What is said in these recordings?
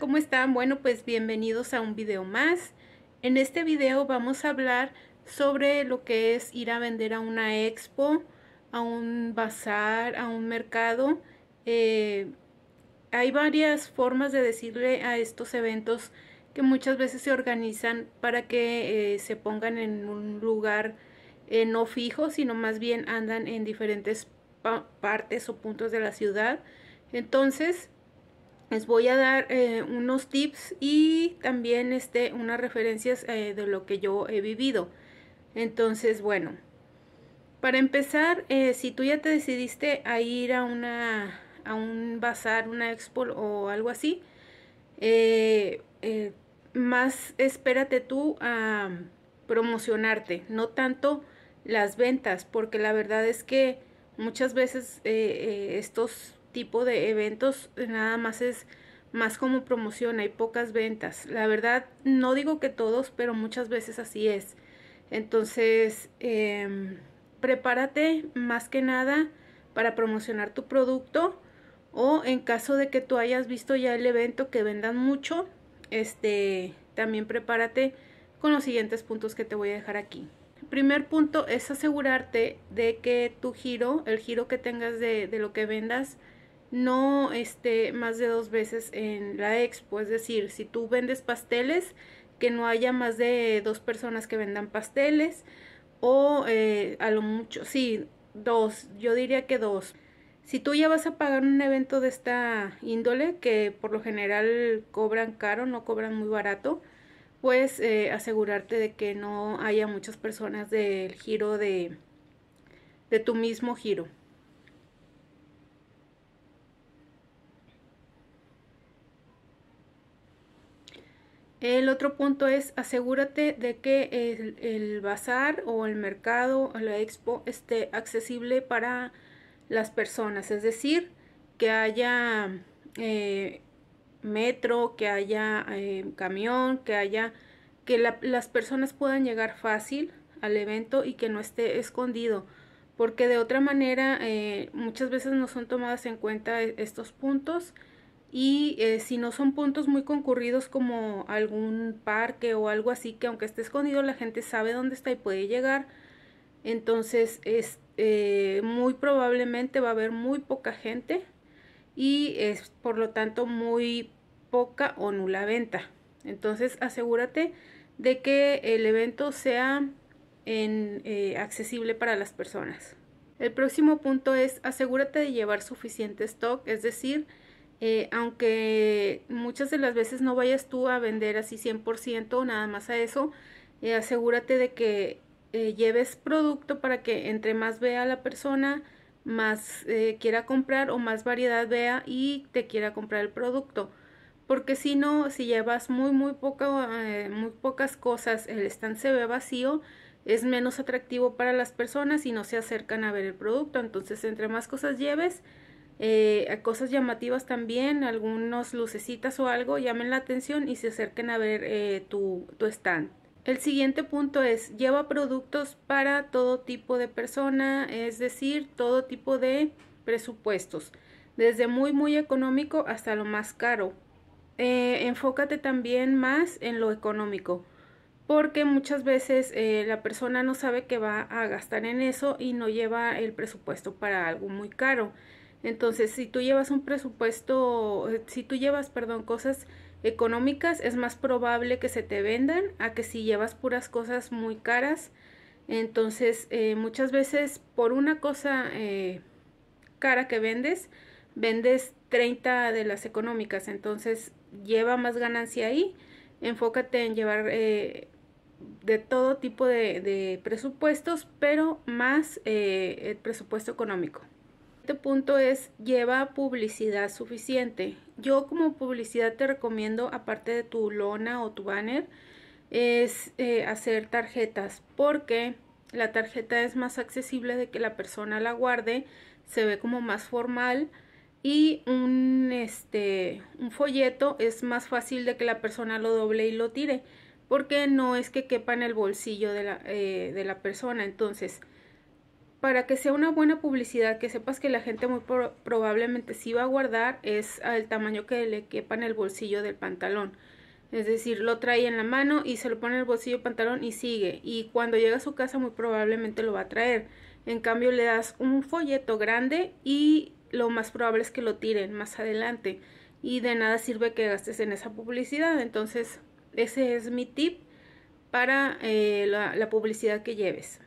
¿Cómo están? Bueno, pues bienvenidos a un video más. En este video vamos a hablar sobre lo que es ir a vender a una expo, a un bazar, a un mercado. Eh, hay varias formas de decirle a estos eventos que muchas veces se organizan para que eh, se pongan en un lugar eh, no fijo, sino más bien andan en diferentes partes o puntos de la ciudad. Entonces, les voy a dar eh, unos tips y también este, unas referencias eh, de lo que yo he vivido. Entonces, bueno, para empezar, eh, si tú ya te decidiste a ir a, una, a un bazar, una expo o algo así, más espérate tú a promocionarte, no tanto las ventas, porque la verdad es que muchas veces estos tipo de eventos eh, nada más es más como promoción, hay pocas ventas. La verdad, no digo que todos, pero muchas veces así es. Entonces, em, prepárate más que nada para promocionar tu producto o en caso de que tú hayas visto ya el evento que vendan mucho, este, también prepárate con los siguientes puntos que te voy a dejar aquí. primer punto es asegurarte de que tu giro, el giro que tengas de lo que vendas, no esté más de dos veces en la expo. Es decir, si tú vendes pasteles, que no haya más de dos personas que vendan pasteles o eh, a lo mucho, sí, dos, yo diría que dos. Si tú ya vas a pagar un evento de esta índole, que por lo general cobran caro, no cobran muy barato, pues asegurarte de que no haya muchas personas del giro de tu mismo giro. El otro punto es asegúrate de que el, bazar o el mercado o la expo esté accesible para las personas, es decir, que haya eh, metro, que haya eh, camión, que haya que las personas puedan llegar fácil al evento y que no esté escondido, porque de otra manera eh, muchas veces no son tomadas en cuenta e, estos puntos y eh, si no son puntos muy concurridos como algún parque o algo así, que aunque esté escondido la gente sabe dónde está y puede llegar, entonces es, eh, muy probablemente va a haber muy poca gente y es por lo tanto muy poca o nula venta. Entonces asegúrate de que el evento sea eh, accesible para las personas. El próximo punto es asegúrate de llevar suficiente stock, es decir, eh, aunque muchas de las veces no vayas tú a vender así 100% nada más a eso, eh, asegúrate de que eh, lleves producto para que entre más vea la persona, más quiera comprar o más variedad vea y te quiera comprar el producto. Porque si no, si llevas muy, muy, poca, muy pocas cosas, el stand se ve vacío, es menos atractivo para las personas y no se acercan a ver el producto. Entonces, entre más cosas lleves, eh, cosas llamativas también, algunas lucecitas o algo, llamen la atención y se acerquen a ver eh, tu, tu stand. El siguiente punto es, lleva productos para todo tipo de persona, es decir, todo tipo de presupuestos, desde muy muy económico hasta lo más caro. Eh, enfócate también más en lo económico, porque muchas veces la persona no sabe que va a gastar en eso y no lleva el presupuesto para algo muy caro. Entonces, si tú llevas un presupuesto, eh, si tú llevas, perdón, cosas económicas, es más probable que se te vendan a que si llevas puras cosas muy caras. Entonces, eh, muchas veces por una cosa eh, cara que vendes, vendes 30 de las económicas. Entonces, lleva más ganancia ahí. Enfócate en llevar de todo tipo de presupuestos, pero más el presupuesto económico. Este punto es lleva publicidad suficiente. Yo como publicidad te recomiendo, aparte de tu lona o tu banner, es eh, hacer tarjetas porque la tarjeta es más accesible de que la persona la guarde, se ve como más formal y un, este, un folleto es más fácil de que la persona lo doble y lo tire porque no es que quepa en el bolsillo de la, eh, de la persona. Entonces, para que sea una buena publicidad, que sepas que la gente muy probablemente sí va a guardar, es al tamaño que le quepa en el bolsillo del pantalón. Es decir, lo trae en la mano y se lo pone en el bolsillo del pantalón y sigue. Y cuando llega a su casa muy probablemente lo va a traer. En cambio le das un folleto grande y lo más probable es que lo tiren más adelante. Y de nada sirve que gastes en esa publicidad. Entonces, ese es mi tip para eh, la publicidad que lleves.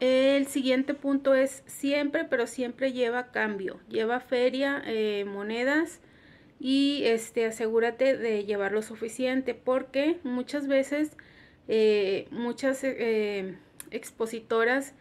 El siguiente punto es siempre, pero siempre lleva cambio, lleva feria, eh, monedas y este, asegúrate de llevar lo suficiente porque muchas veces eh, muchas eh, expositoras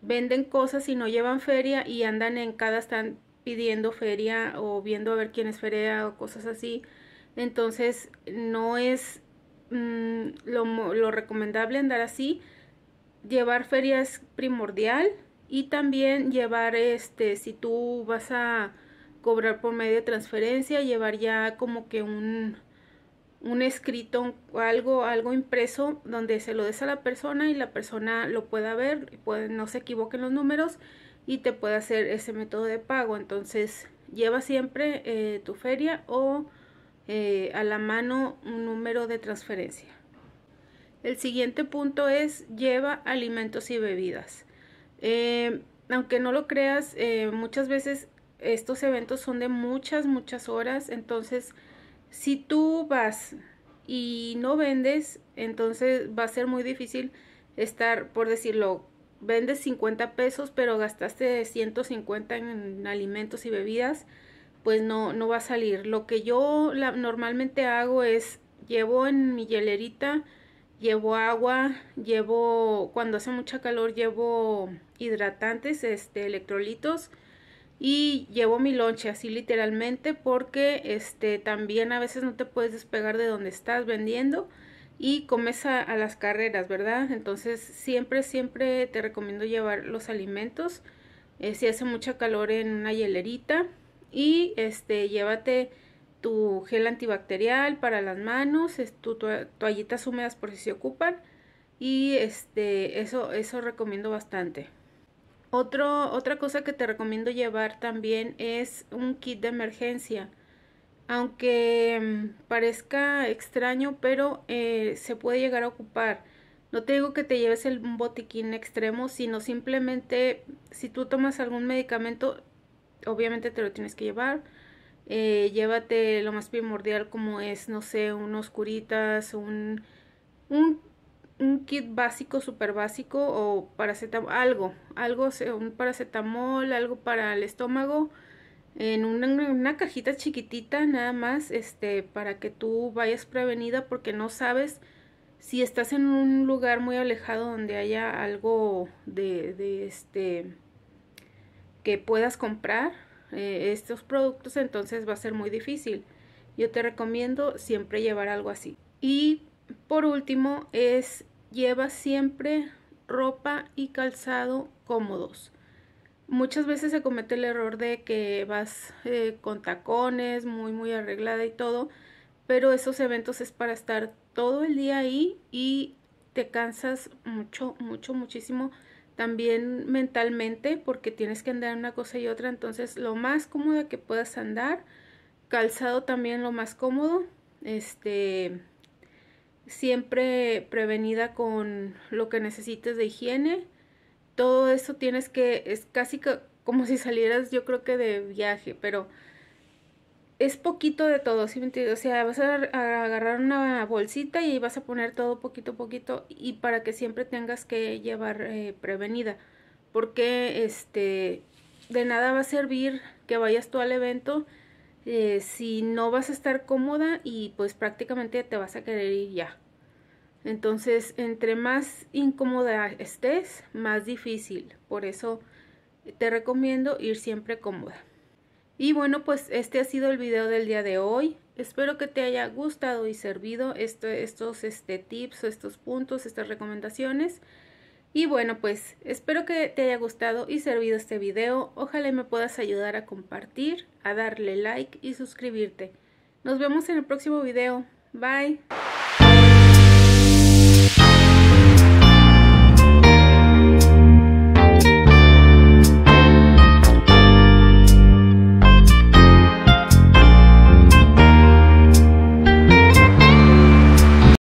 venden cosas y no llevan feria y andan en cada están pidiendo feria o viendo a ver quién es feria o cosas así. Entonces no es mm, lo, lo recomendable andar así llevar feria es primordial y también llevar este si tú vas a cobrar por medio de transferencia llevar ya como que un escrito algo algo impreso donde se lo des a la persona y la persona lo pueda ver no se equivoquen los números y te puede hacer ese método de pago entonces lleva siempre eh, tu feria o eh, a la mano un número de transferencia el siguiente punto es lleva alimentos y bebidas. Eh, aunque no lo creas, eh, muchas veces estos eventos son de muchas, muchas horas. Entonces, si tú vas y no vendes, entonces va a ser muy difícil estar, por decirlo, vendes 50 pesos, pero gastaste 150 en alimentos y bebidas, pues no, no va a salir. Lo que yo normalmente hago es llevo en mi hielerita llevo agua, llevo, cuando hace mucha calor, llevo hidratantes, este, electrolitos y llevo mi lonche así literalmente porque este, también a veces no te puedes despegar de donde estás vendiendo y comes a, las carreras, ¿verdad? Entonces siempre, siempre te recomiendo llevar los alimentos. Eh, si hace mucha calor en una hielerita y este, llévate tu gel antibacterial para las manos, tu toallitas húmedas por si se ocupan y este eso eso recomiendo bastante. otra cosa que te recomiendo llevar también es un kit de emergencia. Aunque mm, parezca extraño, pero eh, se puede llegar a ocupar. No te digo que te lleves el, un botiquín extremo, sino simplemente si tú tomas algún medicamento, obviamente te lo tienes que llevar eh, llévate lo más primordial como es, no sé, unos curitas, un, un, un kit básico, super básico o paracetamol, algo, algo, un paracetamol, algo para el estómago, en una, una, cajita chiquitita nada más, este, para que tú vayas prevenida porque no sabes si estás en un lugar muy alejado donde haya algo de, de este que puedas comprar eh, estos productos, entonces va a ser muy difícil. Yo te recomiendo siempre llevar algo así. Y por último es lleva siempre ropa y calzado cómodos. Muchas veces se comete el error de que vas eh, con tacones, muy muy arreglada y todo, pero esos eventos es para estar todo el día ahí y te cansas mucho, mucho, muchísimo también mentalmente porque tienes que andar una cosa y otra, entonces lo más cómoda que puedas andar, calzado también lo más cómodo, este siempre prevenida con lo que necesites de higiene, todo eso tienes que es casi como si salieras yo creo que de viaje, pero es poquito de todo, ¿sí O sea, vas a agarrar una bolsita y vas a poner todo poquito a poquito y para que siempre tengas que llevar eh, prevenida. Porque este, de nada va a servir que vayas tú al evento eh, si no vas a estar cómoda y pues prácticamente te vas a querer ir ya. Entonces, entre más incómoda estés, más difícil. Por eso te recomiendo ir siempre cómoda. Y bueno, pues este ha sido el video del día de hoy. Espero que te haya gustado y servido estos este, tips, estos puntos, estas recomendaciones. Y bueno, pues espero que te haya gustado y servido este video. Ojalá me puedas ayudar a compartir, a darle like y suscribirte. Nos vemos en el próximo video. Bye.